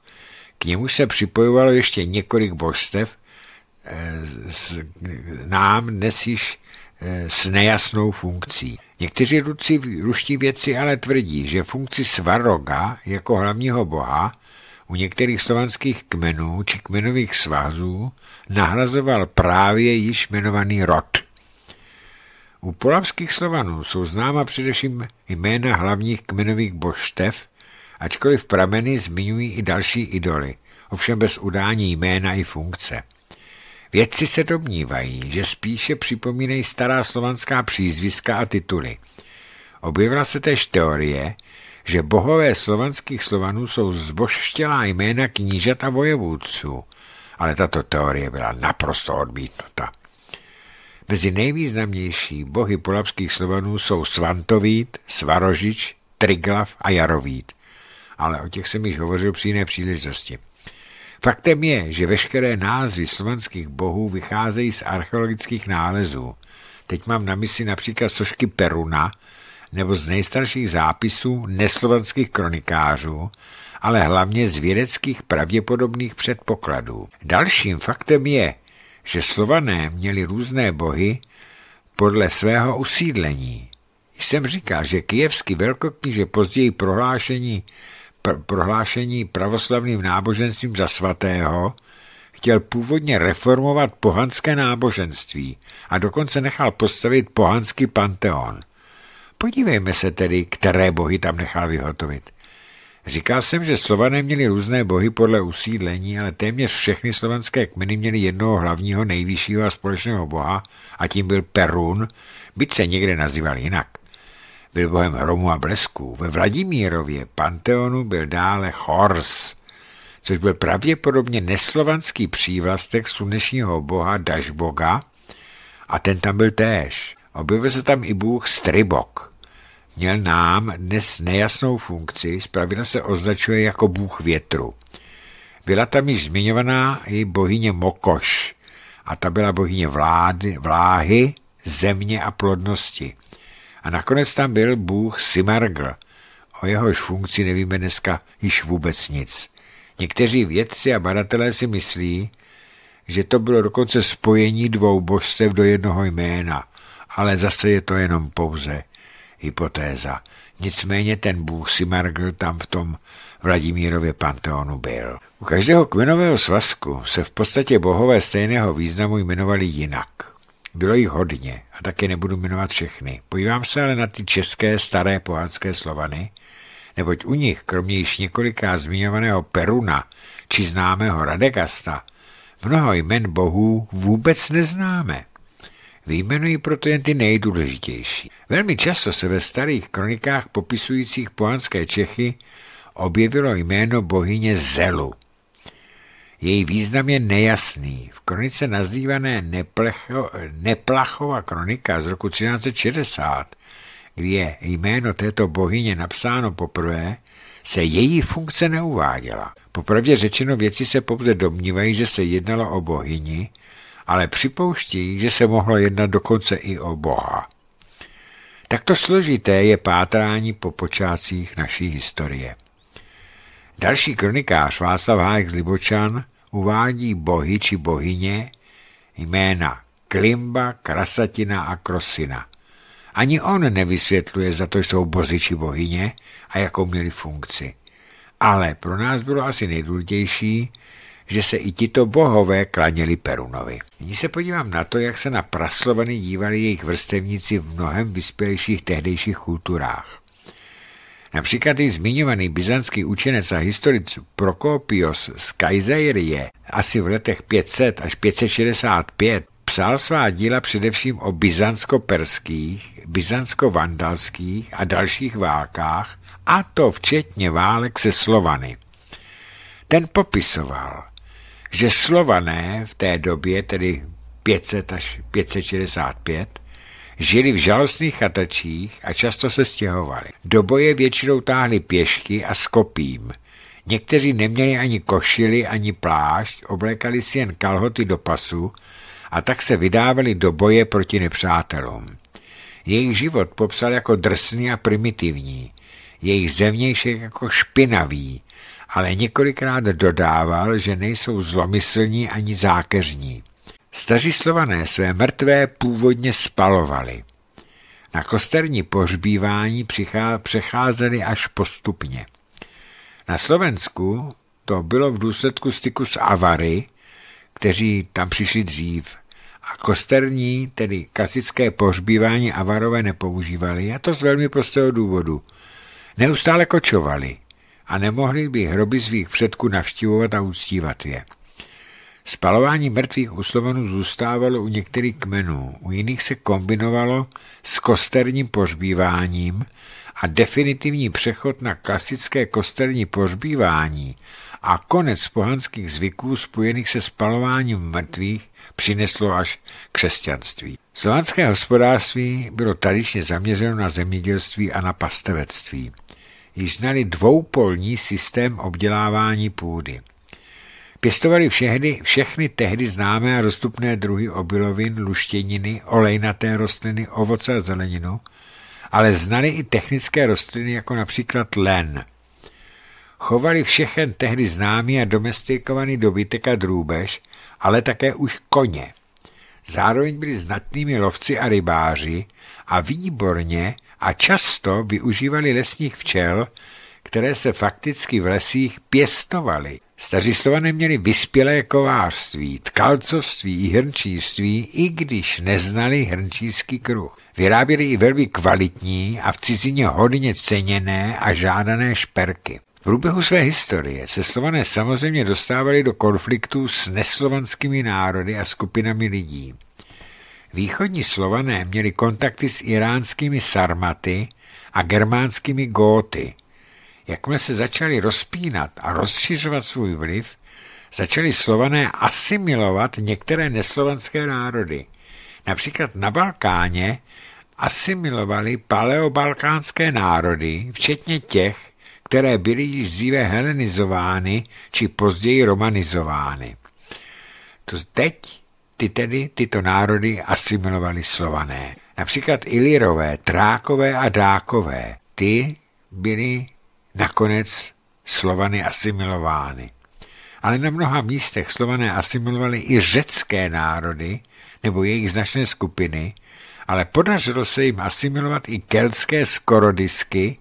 K němu se připojovalo ještě několik božstev, eh, nám dnes již eh, s nejasnou funkcí. Někteří ruští věci ale tvrdí, že funkci Svaroga jako hlavního boha u některých slovanských kmenů či kmenových svazů nahrazoval právě již jmenovaný rod. U polavských slovanů jsou známa především jména hlavních kmenových božstev, ačkoliv prameny zmiňují i další idoly, ovšem bez udání jména i funkce. Vědci se domnívají, že spíše připomínají stará slovanská přízviska a tituly. Objevila se též teorie, že bohové slovanských Slovanů jsou zbožštělá jména knížat a vojevůdců, ale tato teorie byla naprosto odmítnuta. Mezi nejvýznamnější bohy polapských Slovanů jsou Svantovít, Svarožič, Triglav a Jarovít, ale o těch jsem již hovořil při jiné příležitosti. Faktem je, že veškeré názvy slovanských bohů vycházejí z archeologických nálezů. Teď mám na mysli například sošky Peruna, nebo z nejstarších zápisů neslovanských kronikářů, ale hlavně z vědeckých pravděpodobných předpokladů. Dalším faktem je, že slované měli různé bohy podle svého usídlení. Jsem říkal, že kijevský velkokníže později prohlášení, pr- prohlášení pravoslavným náboženstvím za svatého chtěl původně reformovat pohanské náboženství a dokonce nechal postavit pohanský panteon – Podívejme se tedy, které bohy tam nechal vyhotovit. Říkal jsem, že Slované měli různé bohy podle usídlení, ale téměř všechny slovanské kmeny měly jednoho hlavního nejvyššího a společného boha a tím byl Perun, byť se někde nazýval jinak. Byl bohem hromu a blesku. Ve Vladimírově panteonu byl dále Chors, což byl pravděpodobně neslovanský přívlastek slunečního boha Dažboga a ten tam byl též. Objevil se tam i bůh Strybok měl nám dnes nejasnou funkci, zpravidla se označuje jako bůh větru. Byla tam již zmiňovaná i bohyně Mokoš, a ta byla bohyně vlády, vláhy, země a plodnosti. A nakonec tam byl bůh Simargl, o jehož funkci nevíme dneska již vůbec nic. Někteří vědci a badatelé si myslí, že to bylo dokonce spojení dvou božstev do jednoho jména, ale zase je to jenom pouze hypotéza. Nicméně ten bůh Simargl tam v tom Vladimírově panteonu byl. U každého kmenového svazku se v podstatě bohové stejného významu jmenovali jinak. Bylo jich hodně a taky nebudu jmenovat všechny. Podívám se ale na ty české staré pohádské slovany, neboť u nich, kromě již několiká zmiňovaného Peruna či známého Radegasta, mnoho jmen bohů vůbec neznáme. Výjmenují proto jen ty nejdůležitější. Velmi často se ve starých kronikách popisujících pohanské Čechy objevilo jméno bohyně Zelu. Její význam je nejasný. V kronice nazývané Neplecho, Neplachova kronika z roku 1360, kdy je jméno této bohyně napsáno poprvé, se její funkce neuváděla. Popravdě řečeno věci se pouze domnívají, že se jednalo o bohyni, ale připouští, že se mohlo jednat dokonce i o Boha. Takto složité je pátrání po počátcích naší historie. Další kronikář Václav Hájek z Libočan uvádí bohy či bohyně jména Klimba, Krasatina a Krosina. Ani on nevysvětluje, za to jsou bozy či bohyně a jakou měli funkci. Ale pro nás bylo asi nejdůležitější, že se i tito bohové klaněli Perunovi. Nyní se podívám na to, jak se na praslovany dívali jejich vrstevníci v mnohem vyspělejších tehdejších kulturách. Například i zmiňovaný byzantský učenec a historic Prokopios z Kajzeirie asi v letech 500 až 565 psal svá díla především o byzantsko-perských, byzantsko-vandalských a dalších válkách, a to včetně válek se Slovany. Ten popisoval, že Slované v té době, tedy 500 až 565, žili v žalostných chatačích a často se stěhovali. Do boje většinou táhli pěšky a skopím. Někteří neměli ani košily, ani plášť, oblékali si jen kalhoty do pasu a tak se vydávali do boje proti nepřátelům. Jejich život popsal jako drsný a primitivní, jejich zevnějšek jako špinavý, ale několikrát dodával, že nejsou zlomyslní ani zákeřní. Staří slované své mrtvé původně spalovali. Na kosterní pohřbívání přecházeli až postupně. Na Slovensku to bylo v důsledku styku s Avary, kteří tam přišli dřív. A kosterní, tedy klasické pohřbívání Avarové nepoužívali, a to z velmi prostého důvodu. Neustále kočovali, a nemohli by hroby svých předků navštěvovat a uctívat je. Spalování mrtvých u Slovanů zůstávalo u některých kmenů, u jiných se kombinovalo s kosterním pořbíváním a definitivní přechod na klasické kosterní pořbívání a konec pohanských zvyků spojených se spalováním mrtvých přineslo až křesťanství. Slovanské hospodářství bylo tradičně zaměřeno na zemědělství a na pastevectví již znali dvoupolní systém obdělávání půdy. Pěstovali všechny, všechny tehdy známé a dostupné druhy obilovin, luštěniny, olejnaté rostliny, ovoce a zeleninu, ale znali i technické rostliny jako například len. Chovali všechen tehdy známý a domestikovaný dobytek a drůbež, ale také už koně. Zároveň byli znatnými lovci a rybáři a výborně a často využívali lesních včel, které se fakticky v lesích pěstovaly. Staří slované měli vyspělé kovářství, tkalcovství i hrnčířství, i když neznali hrnčířský kruh. Vyráběli i velmi kvalitní a v cizině hodně ceněné a žádané šperky. V průběhu své historie se slované samozřejmě dostávali do konfliktů s neslovanskými národy a skupinami lidí. Východní slované měli kontakty s iránskými sarmaty a germánskými góty. Jakmile se začali rozpínat a rozšiřovat svůj vliv, začali slované asimilovat některé neslovanské národy. Například na Balkáně asimilovali paleobalkánské národy, včetně těch, které byly již dříve helenizovány či později romanizovány. To teď ty tedy tyto národy asimilovali slované. Například Ilirové, Trákové a Dákové, ty byly nakonec Slovany asimilovány. Ale na mnoha místech Slované asimilovali i řecké národy nebo jejich značné skupiny, ale podařilo se jim asimilovat i keltské skorodisky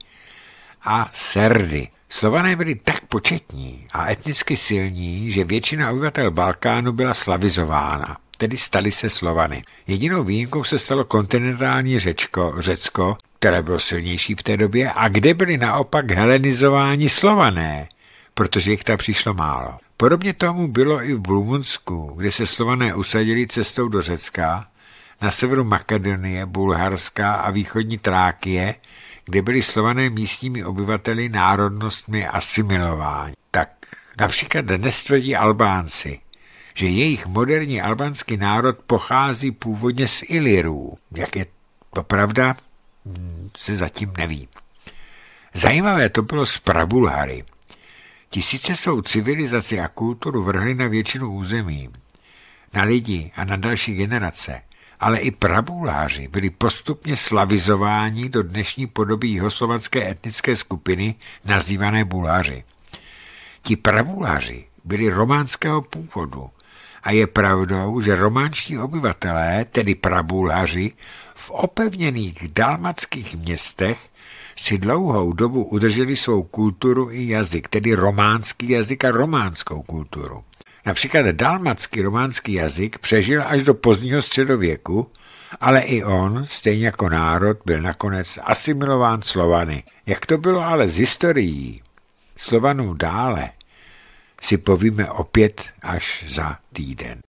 a serdy. Slované byli tak početní a etnicky silní, že většina obyvatel Balkánu byla slavizována tedy staly se Slovany. Jedinou výjimkou se stalo kontinentální Řečko, Řecko, které bylo silnější v té době, a kde byly naopak helenizováni Slované, protože jich tam přišlo málo. Podobně tomu bylo i v Rumunsku, kde se Slované usadili cestou do Řecka, na severu Makedonie, Bulharska a východní Trákie, kde byli Slované místními obyvateli národnostmi asimilováni. Tak například dnes tvrdí Albánci, že jejich moderní albanský národ pochází původně z Ilirů. Jak je to pravda, se zatím neví. Zajímavé to bylo z Prabulhary. Tisíce jsou civilizaci a kulturu vrhly na většinu území, na lidi a na další generace, ale i prabuláři byli postupně slavizováni do dnešní podoby jihoslovanské etnické skupiny nazývané Buláři. Ti prabuláři byli románského původu a je pravdou, že románští obyvatelé, tedy prabulhaři, v opevněných dalmatských městech si dlouhou dobu udrželi svou kulturu i jazyk, tedy románský jazyk a románskou kulturu. Například dalmatský románský jazyk přežil až do pozdního středověku, ale i on, stejně jako národ, byl nakonec asimilován Slovany. Jak to bylo ale z historií Slovanů dále, si povíme opět až za týden.